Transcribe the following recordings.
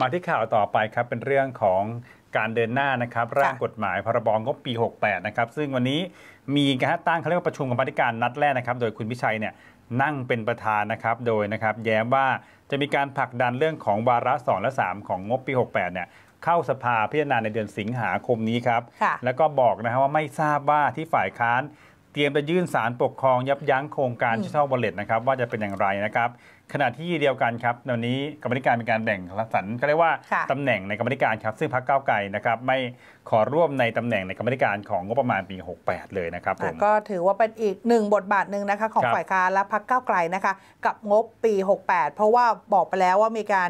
มาที่ข่าวต่อไปครับเป็นเรื่องของการเดินหน้านะครับร่างกฎหมายพรบงบปี 68 นะครับ ซึ่งวันนี้มีการตั้งเขาเรียกว่าประชุมกรรมธิการนัดแรกนะครับ โดยคุณพิชัยเนี่ยนั่งเป็นประธานนะครับ โดยนะครับ แย้มว่าจะมีการผลักดันเรื่องของวาระ2และ3ของงบปี 68 เนี่ย เข้าสภาพิจารณาในเดือนสิงหาคมนี้ครับแล้วก็บอกนะครับว่าไม่ทราบว่าที่ฝ่ายค้านตรียมจะยื่นสารปกครองยับยั้งโครงการดิจิทัลบัลเลตนะครับ ว่าจะเป็นอย่างไรนะครับ ขณะที่เดียวกันครับวันนี้กรรมธิการเป็นการแบ่งรัสรรก็เรียกว่า ตำแหน่งในกรรมธิการครับซึ่งพรรคก้าวไกลนะครับไม่ขอร่วมในตำแหน่งในกรรมธิการของงบประมาณปี 68 เลยนะครับผมก็ถือว่าเป็นอีกหนึ่งบทบาทหนึ่งนะคะของฝ่ายค้านและพรรคก้าวไกลนะคะกับงบปี 68 เพราะว่าบอกไปแล้วว่ามีการ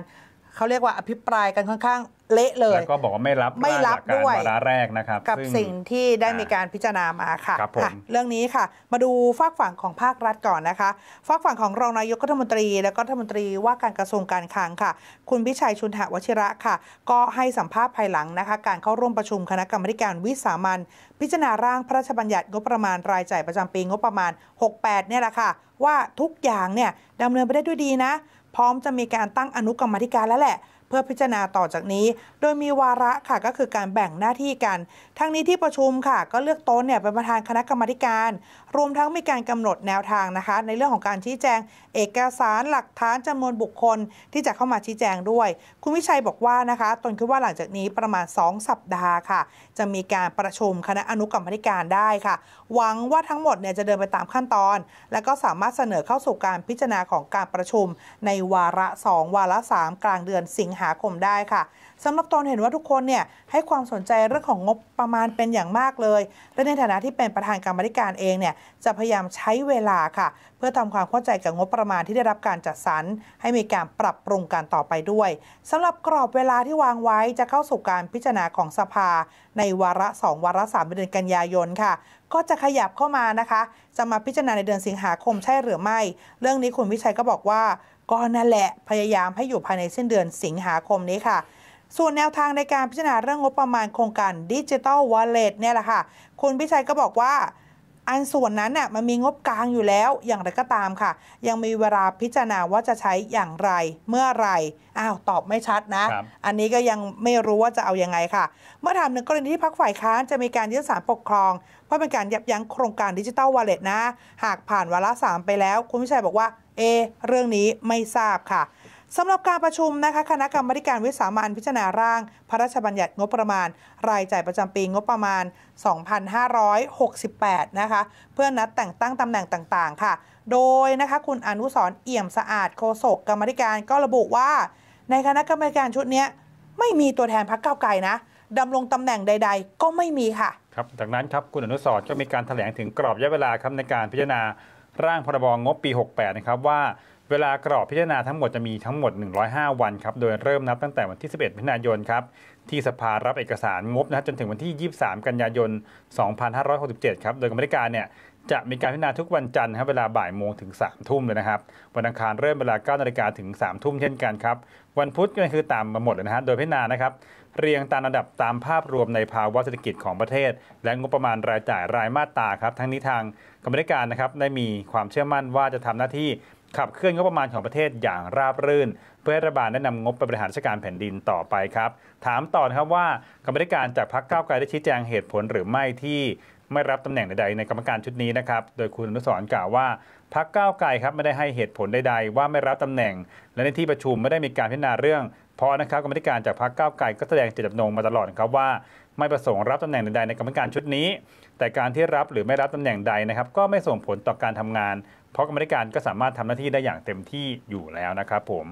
เขาเรียกว่าอภิปรายกันค่อนข้างเละเลย แล้วก็บอกว่า ไม่รับไม่รับด้วยวาระแรกนะครับกับสิ่งที่ได้มีการพิจารณามาค่ะคะเรื่องนี้ค่ะ มาดูฝากฝั่งของภาครัฐก่อนนะคะ ฝากฝั่งของรองนายกรัฐมนตรีและก็รัฐมนตรีว่าการกระทรวงการคลังค่ะ คุณพิชัยชุนหะวชิระค่ะ ก็ให้สัมภาษณ์ภายหลังนะคะการเข้าร่วมประชุมคณะกรรมการวิสามันพิจารณาร่างพระราชบัญญัติงบประมาณรายจ่ายประจำปีงบประมาณ 68 เนี่ยแหละค่ะ ว่าทุกอย่างเนี่ยดำเนินไปได้ด้วยดีนะ พร้อมจะมีการตั้งอนุกรรมธิการแล้วแหละเพื่อพิจารณาต่อจากนี้ โดยมีวาระค่ะก็คือการแบ่งหน้าที่กัน ทั้งนี้ที่ประชุมค่ะ ก็เลือกต้นเนี่ยเป็นประธานคณะกรรมาการ รวมทั้งมีการกำหนดแนวทางนะคะ ในเรื่องของการชี้แจง เอกสาร หลักฐานจำนวนบุคคล ที่จะเข้ามาชี้แจงด้วย คุณวิชัยบอกว่านะคะ ตนคิดว่าหลังจากนี้ประมาณ 2 สัปดาห์ค่ะ จะมีการประชุมคณะอนุกรรมการได้ค่ะ หวังว่าทั้งหมดเนี่ยจะเดินไปตามขั้นตอน และก็สามารถเสนอเข้าสู่การพิจารณาของการประชุม ในวาระ 2 วาระ3กลางเดือนสิงหาคมได้ค่ะสำหรับตนเห็นว่าทุกคนเนี่ยให้ความสนใจเรื่องของงบประมาณเป็นอย่างมากเลย และในฐานะที่เป็นประธานกรรมธิการเองเนี่ยจะพยายามใช้เวลาค่ะ เพื่อทำความเข้าใจกับงบประมาณที่ได้รับการจัดสรรให้มีการปรับปรุงการต่อไปด้วย สำหรับกรอบเวลาที่วางไว้จะเข้าสู่การพิจารณาของสภา ในวาระ2วาระ3เดือนกันยายนค่ะก็จะขยับเข้ามานะคะ จะมาพิจารณาในเดือนสิงหาคมใช่หรือไม่ เรื่องนี้คุณวิชัยก็บอกว่าก็นั่นแหละพยายามให้อยู่ภายในเส้นเดือนสิงหาคมนี้ค่ะ ส่วนแนวทางในการพิจารณาเรื่องงบประมาณโครงการดิจิทัลวอลเล็ตเนี่ยแหละค่ะ คุณพิชัยก็บอกว่าอันส่วนนั้นน่ะมันมีงบกลางอยู่แล้วอย่างไรก็ตามค่ะ ยังมีเวลาพิจารณาว่าจะใช้อย่างไร เมื่อไรอ้าว ตอบไม่ชัดนะ อันนี้ก็ยังไม่รู้ว่าจะเอาอยัางไงค่ะ เมื่อถามถึงกรณีที่พักฝ่ายค้านจะมีการยื่นสารปกครอง เพื่อเป็นการยับยั้งโครงการดิจิทัลวอลเล็ตนะ หากผ่านวาระสามไปแล้ว คุณวิชัยบอกว่า เอเรื่องนี้ไม่ทราบค่ะสำหรับการประชุมนะคะ คณะกรรมการวิสามันพิจารณาร่างพระราชบัญญัติงบประมาณรายจ่ายประจำปีงบประมาณ 2568 นะคะ เพื่อนัดแต่งตั้งตำแหน่งต่างๆ ค่ะ โดยนะคะคุณอนุสรเอี่ยมสะอาดโคศกกรรมการก็ระบุว่า ในคณะกรรมการชุดนี้ ไม่มีตัวแทนพรรคก้าไกลนะดำรงตำแหน่งใด ๆ ก็ไม่มีค่ะครับจากนั้นครับคุณอนุสรก็มีการถแถลงถึงกรอบระยะเวลาครับในการพิจารณาร่างพรบงบปี 68 นะครับว่าเวลากรอบพิจารณาทั้งหมดจะมีทั้งหมด 105 วันครับ โดยเริ่มนับตั้งแต่วันที่11มิถุนายนครับ ที่สภารับเอกสารงบนะบจนถึงวันที่ 23 กันยายน2567ครับ โดยกรรมธิการเนี่ยจะมีการพิจารณาทุกวันจันทร์ครับเวลาบ่ายโมงถึง3ทุ่มเลยนะครับ วันอังคารเริ่มเวลา9นาฬิกาถึง3ทุ่มเช่นกันครับ วันพุธก็คือตามมาหมดเลยนะฮะโดยพิจารณานะครับเรียงตามระดับตามภาพรวมในภาวะเศรษฐกิจของประเทศ และงบประมาณรายจ่ายรายมาตราครับทั้งนี้ทางกรรมิการนะครับได้มีความเชื่อมั่นว่าจะทำหน้าที่ขับเคลื่อนงบประมาณของประเทศอย่างราบรื่น เพื่อให้รัฐบาลได้นำงบไปบริหารราชการแผ่นดินต่อไปครับ ถามต่อครับว่ากรรมธิการจากพรรคก้าวไกลได้ชี้แจงเหตุผลหรือไม่ที่ไม่รับตำแหน่งใดๆในกรรมการชุดนี้นะครับ โดยคุณอนุสรกล่าวว่า พักก้าวไกลครับไม่ได้ให้เหตุผลใดๆ ว่าไม่รับตำแหน่ง และในที่ประชุมไม่ได้มีการพิจารณาเรื่อง เพราะนะครับกรรมการจากพักก้าวไกลก็แสดงเจตจำนงมาตลอดครับว่าไม่ประสงค์รับตำแหน่งใดในกรรมการชุดนี้ แต่การที่รับหรือไม่รับตำแหน่งใดนะครับ ก็ไม่ส่งผลต่อการทำงาน เพราะกรรมการก็สามารถทำหน้าที่ได้อย่างเต็มที่อยู่แล้วนะครับผม